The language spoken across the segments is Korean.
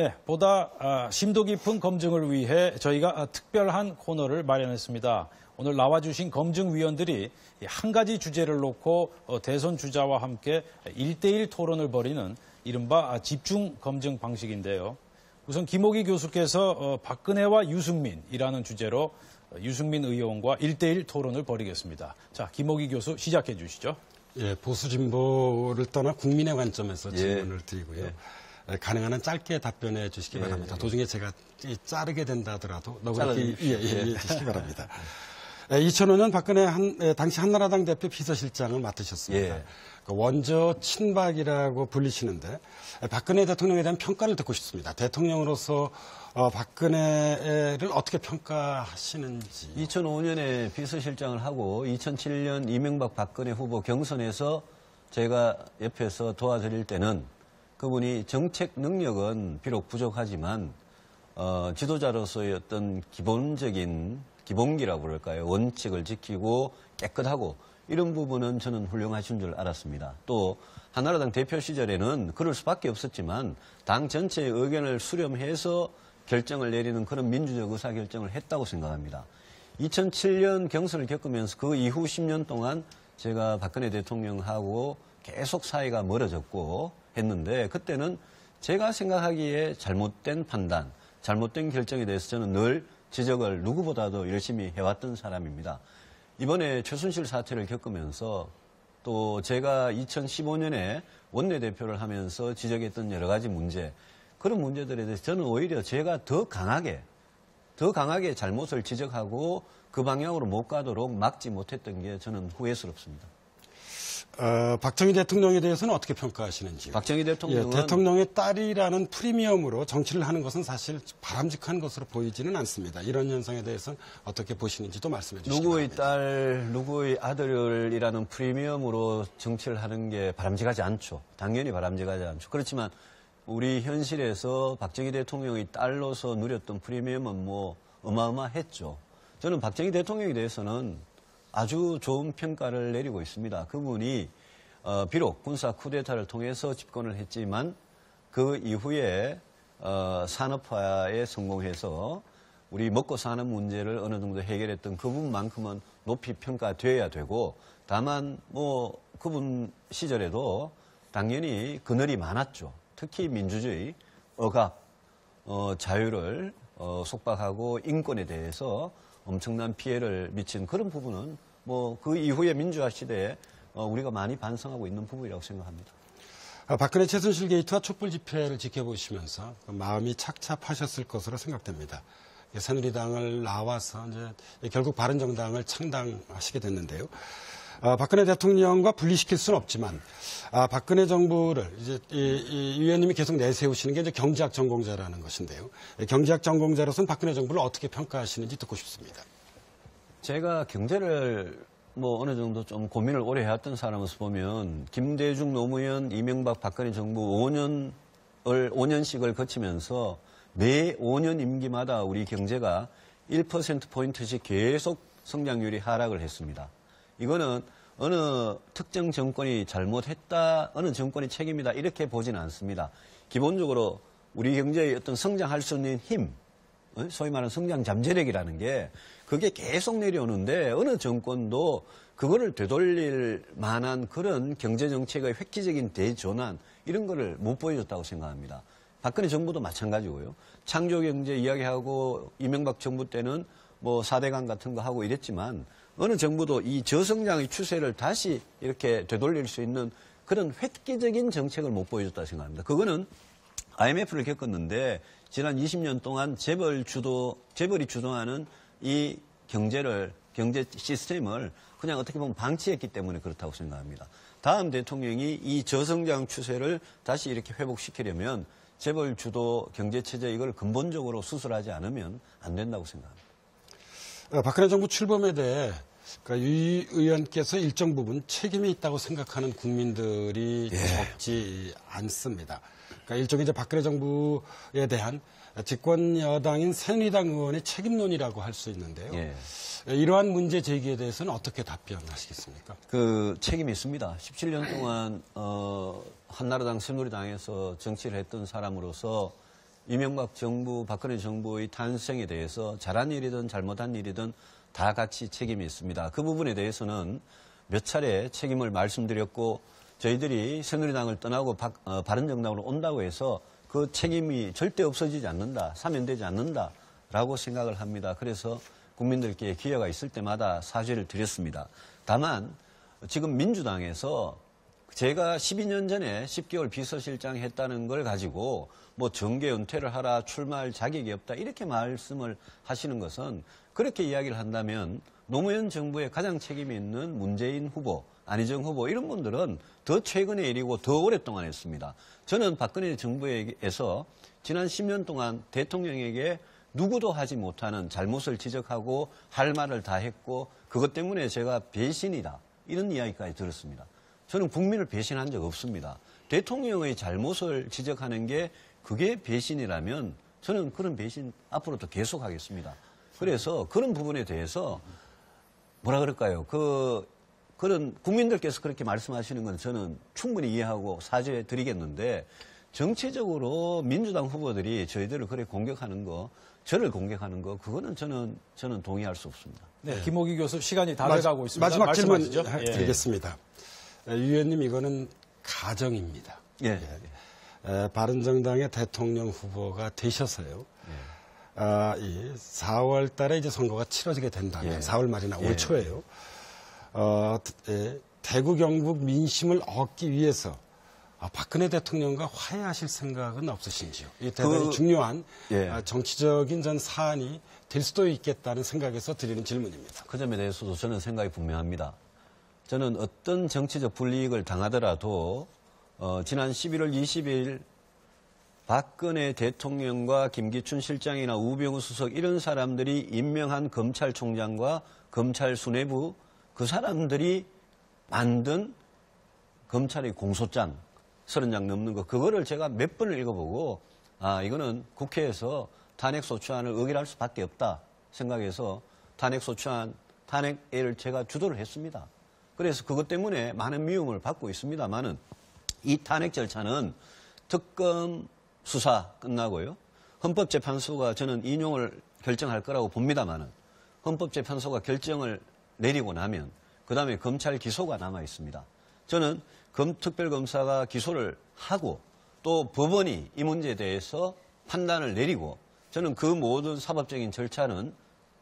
네, 보다 아, 심도 깊은 검증을 위해 저희가 아, 특별한 코너를 마련했습니다. 오늘 나와주신 검증위원들이 한 가지 주제를 놓고 어, 대선 주자와 함께 일대일 토론을 벌이는 이른바 아, 집중 검증 방식인데요. 우선 김옥기 교수께서 어, 박근혜와 유승민이라는 주제로 어, 유승민 의원과 일대일 토론을 벌이겠습니다. 자, 김옥기 교수 시작해 주시죠. 예, 보수진보를 떠나 국민의 관점에서 예. 질문을 예. 드리고요. 예. 가능한 한 짧게 답변해 주시기 예, 바랍니다. 예. 도중에 제가 자르게 된다 더라도 너그럽게 이해해 예, 예, 주시기 바랍니다. 2005년 예, 박근혜 한, 예, 당시 한나라당 대표 비서실장을 맡으셨습니다. 그 원조 친박이라고 불리시는데 박근혜 대통령에 대한 평가를 듣고 싶습니다. 대통령으로서 어, 박근혜를 어떻게 평가하시는지. 2005년에 비서실장을 하고 2007년 이명박 박근혜 후보 경선에서 제가 옆에서 도와드릴 때는 그분이 정책 능력은 비록 부족하지만 어, 지도자로서의 어떤 기본적인 기본기라고 그럴까요? 원칙을 지키고 깨끗하고 이런 부분은 저는 훌륭하신 줄 알았습니다. 또 한나라당 대표 시절에는 그럴 수밖에 없었지만 당 전체의 의견을 수렴해서 결정을 내리는 그런 민주적 의사결정을 했다고 생각합니다. 2007년 경선을 겪으면서 그 이후 10년 동안 제가 박근혜 대통령하고 계속 사이가 멀어졌고 했는데 그때는 제가 생각하기에 잘못된 판단, 잘못된 결정에 대해서 저는 늘 지적을 누구보다도 열심히 해왔던 사람입니다. 이번에 최순실 사태를 겪으면서 또 제가 2015년에 원내대표를 하면서 지적했던 여러 가지 문제, 그런 문제들에 대해서 저는 오히려 제가 더 강하게, 더 강하게 잘못을 지적하고 그 방향으로 못 가도록 막지 못했던 게 저는 후회스럽습니다. 어, 박정희 대통령에 대해서는 어떻게 평가하시는지? 박정희 대통령은 예, 대통령의 딸이라는 프리미엄으로 정치를 하는 것은 사실 바람직한 것으로 보이지는 않습니다. 이런 현상에 대해서 는 어떻게 보시는지도 말씀해 주시기 누구의 바랍니다. 딸, 누구의 아들이라는 프리미엄으로 정치를 하는 게 바람직하지 않죠. 당연히 바람직하지 않죠. 그렇지만 우리 현실에서 박정희 대통령의 딸로서 누렸던 프리미엄은 뭐 어마어마했죠. 저는 박정희 대통령에 대해서는 아주 좋은 평가를 내리고 있습니다. 그분이 어, 비록 군사 쿠데타를 통해서 집권을 했지만 그 이후에 어, 산업화에 성공해서 우리 먹고 사는 문제를 어느 정도 해결했던 그분만큼은 높이 평가되어야 되고 다만 뭐 그분 시절에도 당연히 그늘이 많았죠. 특히 민주주의, 억압, 어, 자유를 어, 속박하고 인권에 대해서 엄청난 피해를 미친 그런 부분은 뭐 그 이후의 민주화 시대에 어, 우리가 많이 반성하고 있는 부분이라고 생각합니다. 아, 박근혜 최순실 게이트와 촛불 집회를 지켜보시면서 그 마음이 착잡하셨을 것으로 생각됩니다. 새누리당을 나와서 이제 결국 바른정당을 창당하시게 됐는데요. 아, 박근혜 대통령과 분리시킬 수는 없지만 아, 박근혜 정부를 이제 이, 이 위원님이 계속 내세우시는 게 이제 경제학 전공자라는 것인데요. 예, 경제학 전공자로서는 박근혜 정부를 어떻게 평가하시는지 듣고 싶습니다. 제가 경제를 뭐 어느 정도 좀 고민을 오래 해왔던 사람으로서 보면 김대중 노무현 이명박 박근혜 정부 5년을 5년씩을 거치면서 매 5년 임기마다 우리 경제가 1% 포인트씩 계속 성장률이 하락을 했습니다. 이거는 어느 특정 정권이 잘못했다, 어느 정권이 책임이다 이렇게 보지는 않습니다. 기본적으로 우리 경제의 어떤 성장할 수 있는 힘, 어? 소위 말하는 성장 잠재력이라는 게 그게 계속 내려오는데 어느 정권도 그거를 되돌릴 만한 그런 경제정책의 획기적인 대전환 이런 거를 못 보여줬다고 생각합니다. 박근혜 정부도 마찬가지고요. 창조경제 이야기하고 이명박 정부 때는 뭐 4대강 같은 거 하고 이랬지만 어느 정부도 이 저성장의 추세를 다시 이렇게 되돌릴 수 있는 그런 획기적인 정책을 못 보여줬다 생각합니다. 그거는 IMF를 겪었는데 지난 20년 동안 재벌 주도, 재벌이 주도하는 이 경제를, 경제 시스템을 그냥 어떻게 보면 방치했기 때문에 그렇다고 생각합니다. 다음 대통령이 이 저성장 추세를 다시 이렇게 회복시키려면 재벌 주도 경제체제 이걸 근본적으로 수술하지 않으면 안 된다고 생각합니다. 아, 박근혜 정부 출범에 대해 그러니까 유 의원께서 일정 부분 책임이 있다고 생각하는 국민들이 예. 적지 않습니다. 그러니까 일종의 이제 박근혜 정부에 대한 집권 여당인 새누리당 의원의 책임론이라고 할 수 있는데요. 예. 예. 이러한 문제 제기에 대해서는 어떻게 답변하시겠습니까? 그 책임이 있습니다. 17년 동안 어, 한나라당 새누리당에서 정치를 했던 사람으로서 이명박 정부, 박근혜 정부의 탄생에 대해서 잘한 일이든 잘못한 일이든 다 같이 책임이 있습니다. 그 부분에 대해서는 몇 차례 책임을 말씀드렸고 저희들이 새누리당을 떠나고 바, 어, 바른정당으로 온다고 해서 그 책임이 절대 없어지지 않는다, 사면되지 않는다라고 생각을 합니다. 그래서 국민들께 기회가 있을 때마다 사죄를 드렸습니다. 다만 지금 민주당에서 제가 12년 전에 10개월 비서실장 했다는 걸 가지고 뭐 정계 은퇴를 하라 출마할 자격이 없다 이렇게 말씀을 하시는 것은 그렇게 이야기를 한다면 노무현 정부의 가장 책임이 있는 문재인 후보, 안희정 후보 이런 분들은 더 최근의 일이고 더 오랫동안 했습니다. 저는 박근혜 정부에서 지난 10년 동안 대통령에게 누구도 하지 못하는 잘못을 지적하고 할 말을 다 했고 그것 때문에 제가 배신이다 이런 이야기까지 들었습니다. 저는 국민을 배신한 적 없습니다. 대통령의 잘못을 지적하는 게 그게 배신이라면 저는 그런 배신 앞으로도 계속하겠습니다. 그래서 그런 부분에 대해서 뭐라 그럴까요? 그 그런 국민들께서 그렇게 말씀하시는 건 저는 충분히 이해하고 사죄해 드리겠는데 정치적으로 민주당 후보들이 저희들을 그래 공격하는 거 저를 공격하는 거 그거는 저는 저는 동의할 수 없습니다. 네. 김옥기 교수 시간이 다 돼가고 있습니다. 마지막 질문 드리겠습니다. 예. 위원님 예, 이거는 가정입니다. 예. 예. 예. 바른정당의 대통령 후보가 되셔서요. 예. 아, 이 4월 달에 이제 선거가 치러지게 된다면 예. 4월 말이나 올 예. 초에요. 어, 대구 경북 민심을 얻기 위해서 아, 박근혜 대통령과 화해하실 생각은 없으신지요? 이 대단히 그, 중요한 예. 아, 정치적인 전 사안이 될 수도 있겠다는 생각에서 드리는 질문입니다. 그 점에 대해서도 저는 생각이 분명합니다. 저는 어떤 정치적 불이익을 당하더라도 어, 지난 11월 20일 박근혜 대통령과 김기춘 실장이나 우병우 수석 이런 사람들이 임명한 검찰총장과 검찰 수뇌부 그 사람들이 만든 검찰의 공소장 30장 넘는 거 그거를 제가 몇 번을 읽어보고 아 이거는 국회에서 탄핵소추안을 의결할 수밖에 없다 생각해서 탄핵소추안 탄핵을 제가 주도를 했습니다. 그래서 그것 때문에 많은 미움을 받고 있습니다만은 이 탄핵 절차는 특검 수사 끝나고요. 헌법재판소가 저는 인용을 결정할 거라고 봅니다만은 헌법재판소가 결정을 내리고 나면 그 다음에 검찰 기소가 남아 있습니다. 저는 검, 특별검사가 기소를 하고 또 법원이 이 문제에 대해서 판단을 내리고 저는 그 모든 사법적인 절차는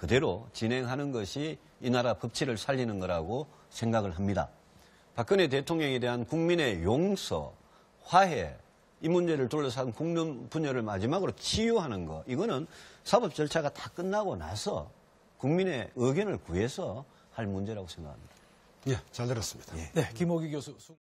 그대로 진행하는 것이 이 나라 법치를 살리는 거라고 생각을 합니다. 박근혜 대통령에 대한 국민의 용서, 화해, 이 문제를 둘러싼 국민 분열을 마지막으로 치유하는 거 이거는 사법 절차가 다 끝나고 나서 국민의 의견을 구해서 할 문제라고 생각합니다. 예, 잘 들었습니다. 예. 네, 김호기 교수.